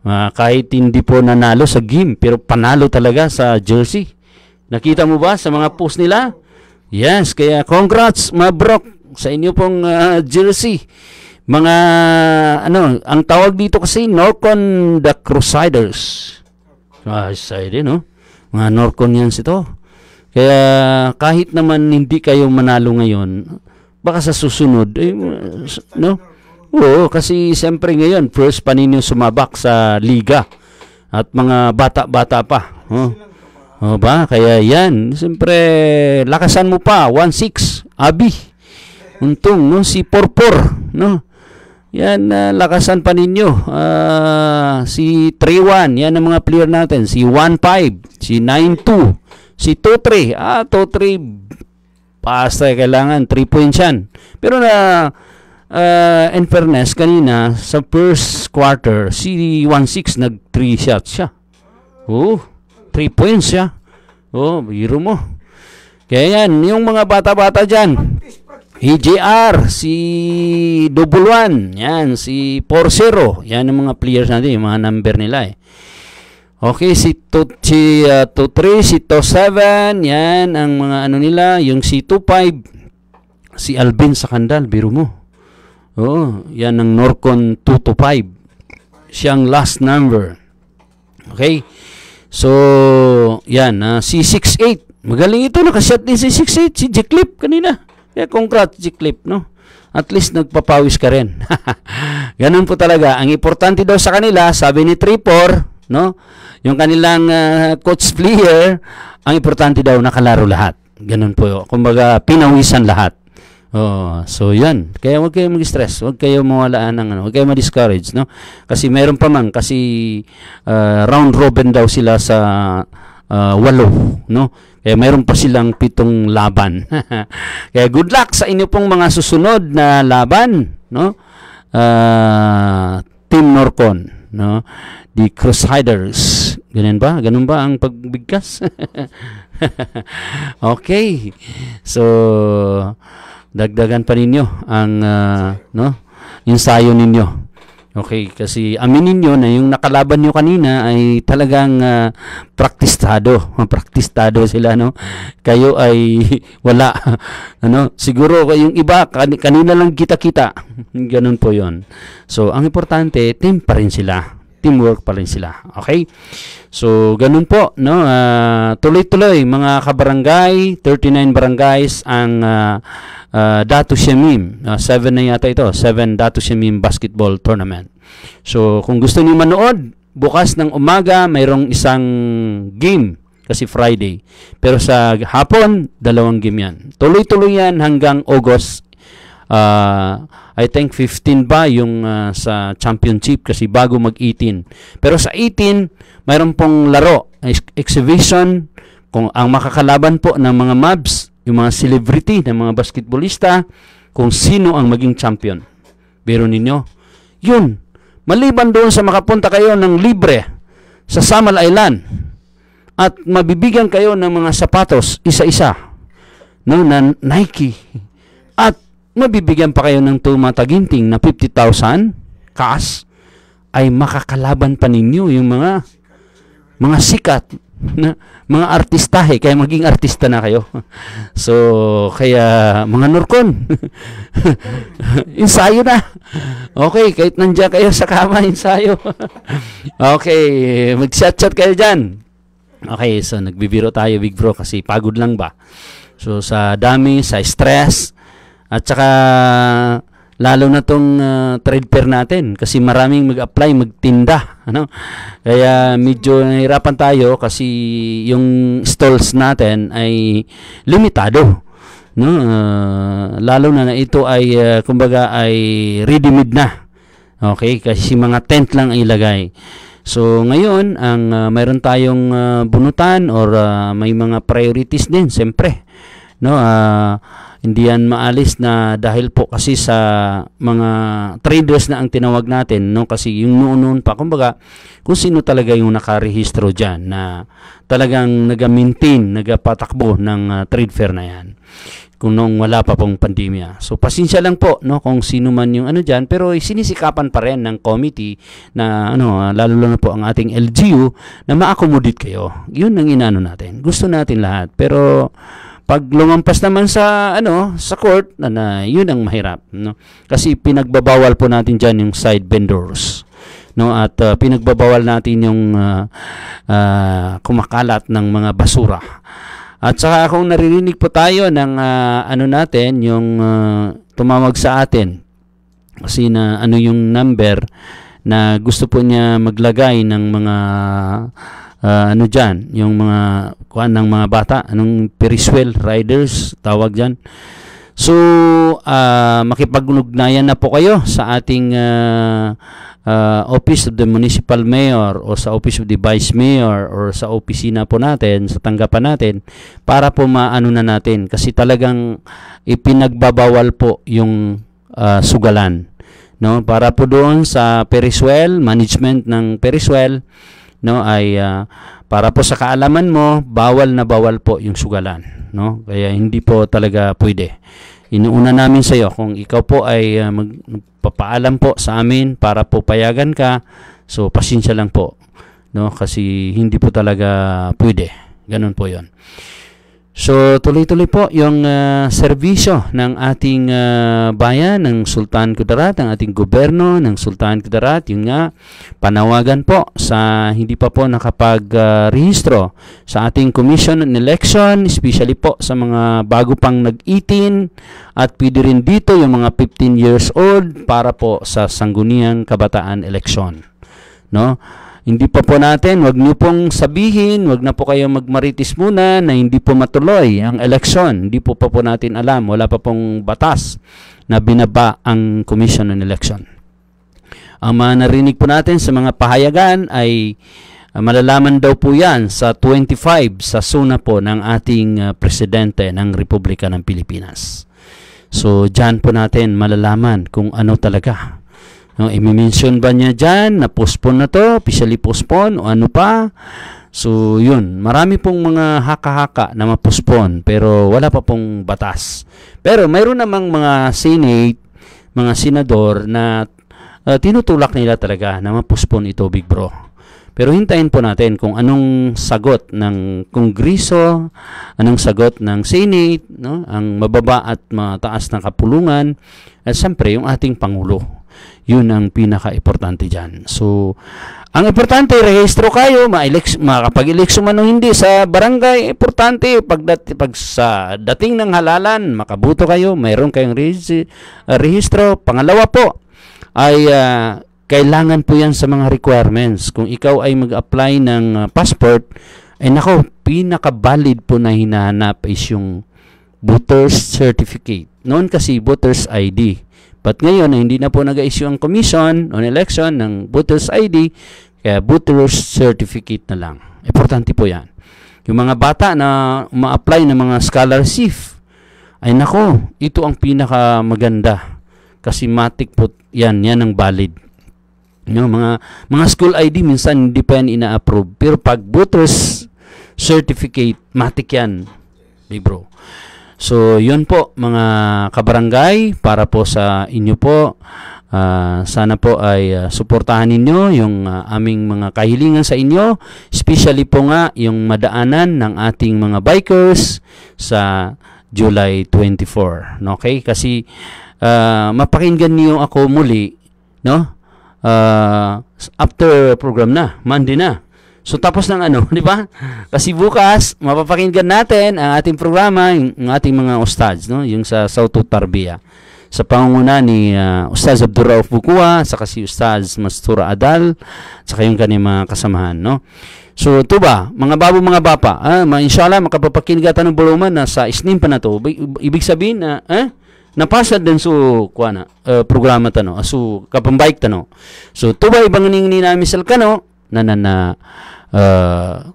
Uh, kahit hindi po nanalo sa game, pero panalo talaga sa jersey. Nakita mo ba sa mga post nila? Yes, kaya congrats, Mabrok, sa inyo pong uh, jersey mga ano, ang tawag dito kasi Norcon the Crusaders. Crusader, ah, no? Mga Norconians ito. Kaya kahit naman hindi kayo manalo ngayon, baka sa susunod, eh, no? Oo, kasi siyempre ngayon, first paninyo sumabak sa liga at mga bata-bata pa. Oh. O ba? Kaya yan. Siyempre, lakasan mo pa. 16 Abi. Untong, no? Si Porpor, no? Yan, uh, lakasan pa ninyo. Uh, si 3-1, yan ang mga player natin. Si 1-5, si 9-2, si 2-3. Ah, 2-3, basta kailangan. 3 points yan. Pero na, uh, in fairness, kanina, sa first quarter, si 1-6, nag 3 shots siya. Oh, 3 points siya. Oh, biro mo. Kaya yan, yung mga bata-bata dyan. JR, si Double One, yan, si 40, yan ang mga players natin, yung mga number nila eh. Okay, si 2 si, uh, ah, 23, si 27, yan ang mga ano nila, yung si 25, si Alvin Sakandal, biro mo. Oo, yan ang Norcon 225. Siyang last number. Okay? So, yan, uh, si 68. Magaling ito, nakashot din si 68, si Jeklip kanina. Kaya congrats, G. Clip, no? At least nagpapawis ka rin. (laughs) Ganun po talaga. Ang importante daw sa kanila, sabi ni Tripor, no? Yung kanilang uh, coach player, ang importante daw nakalaro lahat. Ganun po. Kumbaga pinawisan lahat. Oh, so 'yan. Kaya huwag kayong mag-stress, huwag kayong mawalaan ng ano, huwag kayong ma-discourage, no? Kasi meron pa man kasi uh, round robin daw sila sa uh, walo, no? Kaya mayroon pa silang pitong laban. (laughs) Kaya good luck sa inyo pong mga susunod na laban, no? Uh, Team Norcon, no? The Crusaders. Ganun ba? Ganun ba ang pagbigkas? (laughs) okay. So dagdagan pa ninyo ang uh, no? Ensayo ninyo. Okay, kasi aminin niyo na yung nakalaban niyo kanina ay talagang uh, praktistado. (laughs) Praktistado sila, no? Kayo ay (laughs) wala. (laughs) ano? Siguro yung iba, kanina lang kita-kita. Ganun po yon So, ang importante, team pa rin sila teamwork pa rin sila. Okay? So, ganun po. No? Uh, tuloy-tuloy, mga kabarangay, 39 barangays ang uh, uh, Datu Shemim. Uh, na yata ito. 7 Datu Shemim Basketball Tournament. So, kung gusto niyo manood, bukas ng umaga, mayroong isang game kasi Friday. Pero sa hapon, dalawang game yan. Tuloy-tuloy yan hanggang August uh, I think 15 ba yung uh, sa championship kasi bago mag-18. Pero sa 18, mayroon pong laro, exhibition, kung ang makakalaban po ng mga mobs, yung mga celebrity ng mga basketballista, kung sino ang maging champion. Biro ninyo, yun, maliban doon sa makapunta kayo ng libre sa Samal Island at mabibigyan kayo ng mga sapatos isa-isa no, na Nike mabibigyan pa kayo ng tumataginting na 50,000 cash ay makakalaban pa ninyo yung mga mga sikat na mga artistahe kaya maging artista na kayo (laughs) so kaya mga norkon ensayo (laughs) na okay kahit nandiyan kayo sa kama ensayo (laughs) okay mag chat chat kayo dyan okay so nagbibiro tayo big bro kasi pagod lang ba so sa dami sa stress at saka lalo na tong uh, trade fair natin kasi maraming mag-apply, magtinda, ano? Kaya medyo nahirapan tayo kasi yung stalls natin ay limitado. No, uh, lalo na na ito ay uh, kumbaga ay ready-made na. Okay, kasi mga tent lang ang ilagay. So ngayon ang uh, mayroon tayong uh, bunutan or uh, may mga priorities din siyempre no uh, hindi yan maalis na dahil po kasi sa mga traders na ang tinawag natin no kasi yung noon-noon pa kumbaga kung sino talaga yung nakarehistro diyan na talagang naga-maintain nagapatakbo ng uh, trade fair na yan kung noong wala pa pong pandemya. So pasensya lang po no kung sino man yung ano diyan pero sinisikapan pa rin ng committee na ano ah, lalo na po ang ating LGU na ma-accommodate kayo. Yun ang inano natin. Gusto natin lahat pero pag lumampas naman sa ano, sa court na, na yun ang mahirap, no? Kasi pinagbabawal po natin diyan yung side vendors no at uh, pinagbabawal natin yung uh, uh, kumakalat ng mga basura at saka kung naririnig po tayo ng uh, ano natin yung uh, tumawag sa atin kasi na ano yung number na gusto po niya maglagay ng mga uh, ano dyan, yung mga kuan ng mga bata, anong periswell riders tawag dyan. So, uh, ah, makipag-ugnayan na po kayo sa ating uh, uh, Office of the Municipal Mayor o sa Office of the Vice Mayor or sa opisina po natin, sa tanggapan natin, para po maano na natin. Kasi talagang ipinagbabawal po yung uh, sugalan. No? Para po doon sa Periswell, management ng Periswell, no ay uh, para po sa kaalaman mo bawal na bawal po yung sugalan no kaya hindi po talaga pwede inuuna namin sa iyo kung ikaw po ay uh, magpapaalam po sa amin para po payagan ka so pasensya lang po no kasi hindi po talaga pwede ganun po yon So tuloy-tuloy po yung uh, serbisyo ng ating uh, bayan, ng Sultan Kudarat, ng ating gobyerno, ng Sultan Kudarat. Yung nga, panawagan po sa hindi pa po nakapag-rehistro uh, sa ating Commission on Election, especially po sa mga bago pang nag-18 at pwede rin dito yung mga 15 years old para po sa sangguniang kabataan election. No? Hindi pa po natin, wag niyo pong sabihin, wag na po kayo magmaritis muna na hindi po matuloy ang eleksyon. Hindi po pa po natin alam, wala pa pong batas na binaba ang Commission on Election. Ang mga narinig po natin sa mga pahayagan ay ah, malalaman daw po yan sa 25 sa suna po ng ating ah, presidente ng Republika ng Pilipinas. So, dyan po natin malalaman kung ano talaga No, i-mention ba niya dyan na postpone na to, officially postpone o ano pa? So, yun. Marami pong mga haka-haka na mapospon pero wala pa pong batas. Pero mayroon namang mga Senate, mga senador na uh, tinutulak nila talaga na mapospon ito, Big Bro. Pero hintayin po natin kung anong sagot ng Kongreso, anong sagot ng Senate, no? ang mababa at mataas na kapulungan, at siyempre yung ating Pangulo. Yun ang pinaka-importante dyan. So, ang importante, rehistro kayo, makapag-eleksyon man o hindi sa barangay. Importante, pagdat, pag sa dating ng halalan, makabuto kayo, mayroon kayong ah, rehistro. Pangalawa po, ay uh, kailangan po yan sa mga requirements. Kung ikaw ay mag-apply ng ah, passport, ay nako, pinaka-valid po na hinahanap is yung voter's certificate. Noon kasi voter's ID. But ngayon, hindi na po nag-issue ang Commission on Election ng Voters ID, kaya Voters Certificate na lang. Importante po yan. Yung mga bata na ma-apply ng mga scholarship, ay nako, ito ang pinaka maganda. Kasi matik po yan, yan ang valid. No, mga mga school ID minsan hindi pa yan ina-approve. Pero pag voters certificate, matik yan. Libro. Hey So, yun po mga kabarangay para po sa inyo po. Uh, sana po ay uh, suportahan ninyo yung uh, aming mga kahilingan sa inyo, especially po nga yung madaanan ng ating mga bikers sa July 24. No? Okay? Kasi uh, mapakinggan niyo ako muli, no? Uh, after program na, Monday na. So tapos ng ano, (laughs) di ba? Kasi bukas, mapapakinggan natin ang ating programa, ang ating mga ustads, no? yung sa Sauto Tarbiya. Sa pangunguna ni uh, Ustaz Abdurrauf Bukua, saka si Ustaz Mastura Adal, saka yung kanyang mga kasamahan. No? So ito ba, mga babo mga bapa, ah, ma inshallah makapapakinggan ng buluman na sa isnim pa na to. Ibig sabihin na, eh, napasad din so kuana uh, ah, programa tano aso ah, kapambayk tano so tubay bang ningni namin sel kano nanana uh,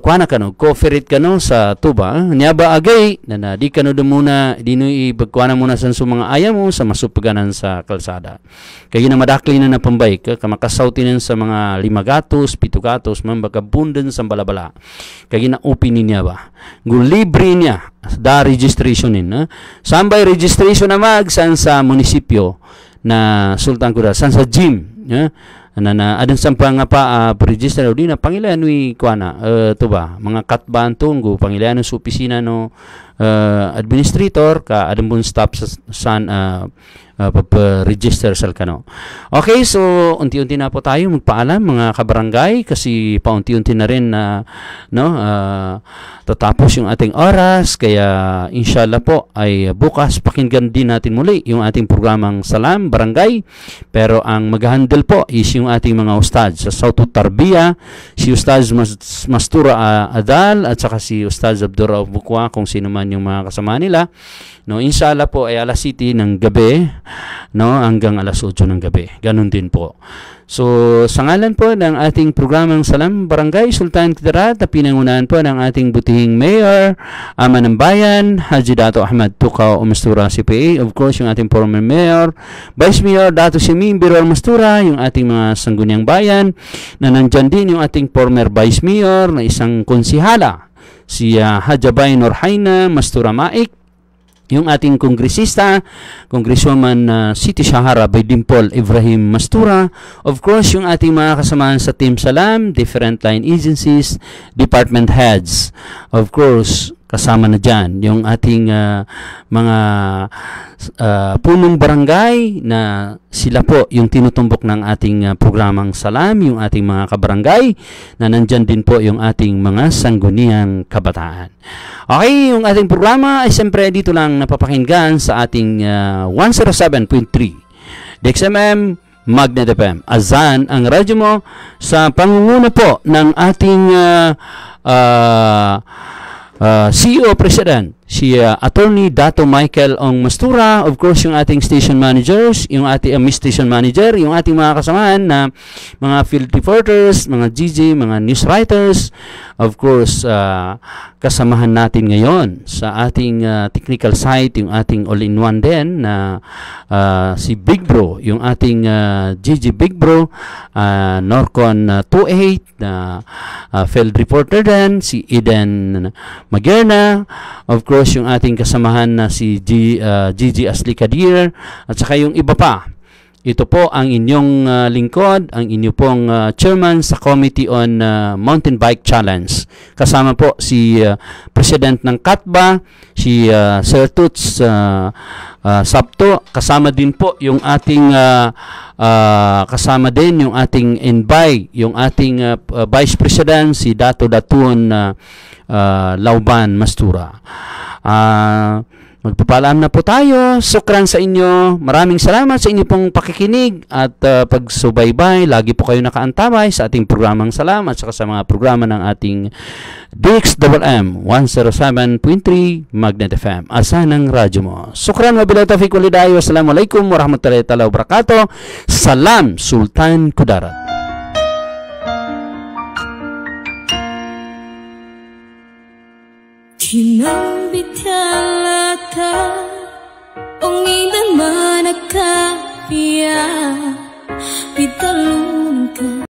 kuana kanu cooperate kanu sa tuba ah? niya ba agay na, na di kanu do muna di no ibagkuana muna sa mga aya mo sa masupaganan sa kalsada kay na madakli na napambay ka kamakasawtinan sa mga lima gatos pito gatos man bagabundan sa balabala kay na upin niya ba gu libre niya da registration in na ah? sambay registration na mag san sa munisipyo na Sultan Kuda sa gym yeah? Ano na adun sa nga ah, pa uh, register din na pangilan wi kuana uh, eh, to ba mga katbaan tunggo pangilan sa opisina no uh, administrator ka adun mo stop sa san uh, uh, pag-register uh, sa kano. Okay, so unti-unti na po tayo magpaalam mga kabarangay kasi paunti-unti na rin na uh, no uh, tatapos yung ating oras kaya inshallah po ay bukas pakinggan din natin muli yung ating programang Salam Barangay pero ang mag-handle po is yung ating mga ustad sa South Tarbia si Ustaz Mastura uh, Adal at saka si Ustaz Abdurrahman Bukwa kung sino man yung mga kasama nila. No, inshallah po ay alas city ng gabi, no, hanggang alas 8 ng gabi. Ganun din po. So, sa ngalan po ng ating programang Salam Barangay Sultan Kidarat na pinangunahan po ng ating butihing mayor, ama ng bayan, Haji Dato Ahmad Tukaw o Mastura CPA, of course, yung ating former mayor, Vice Mayor Dato Simim Birol Mastura, yung ating mga sangguniang bayan, na nandyan din yung ating former Vice Mayor na isang konsihala, si uh, ah, Hajabay Norhaina Maik, yung ating kongresista, Congresswoman uh, ah, City Shahara by Dimpol Ibrahim Mastura, of course, yung ating mga kasamahan sa Team Salam, different line agencies, department heads, of course, kasama na dyan yung ating uh, mga uh, punong barangay na sila po yung tinutumbok ng ating uh, programang Salam, yung ating mga kabarangay na nandyan din po yung ating mga sangguniang kabataan. Okay, yung ating programa ay siyempre dito lang napapakinggan sa ating uh, 107.3 DXMM Magnet FM. Azan ang radyo mo sa pangunguna po ng ating uh, uh, Ah, CEO Presiden si uh, Attorney Dato Michael Ong Mastura, of course yung ating station managers, yung ating um, uh, station manager, yung ating mga kasamahan na mga field reporters, mga GG, mga news writers, of course uh, kasamahan natin ngayon sa ating uh, technical site, yung ating all-in-one din na uh, si Big Bro, yung ating uh, GG Big Bro, uh, Norcon uh, 28 na uh, uh, field reporter din, si Eden Magerna, of course course yung ating kasamahan na si G, uh, Gigi Asli Kadir at saka yung iba pa ito po ang inyong uh, lingkod, ang inyo pong uh, chairman sa Committee on uh, Mountain Bike Challenge. Kasama po si uh, President ng Katba, si uh, Sir Toots uh, uh, Sapto. Kasama din po yung ating, uh, uh, kasama din yung ating NBI, yung ating uh, uh, Vice President, si Dato Datuon uh, uh, Lauban Mastura. Uh, Magpapaalam na po tayo. Sukran sa inyo. Maraming salamat sa inyo pong pakikinig at uh, pagsubaybay. Lagi po kayo nakaantabay sa ating programang salam at saka sa mga programa ng ating DXWM 107.3 Magnet FM. Asa ng radyo mo. Sukran mabila tafik ulidayo. Assalamualaikum warahmatullahi wabarakatuh. Salam Sultan Kudarat. Kinambitan Panginoon managkapia Pitalunan ka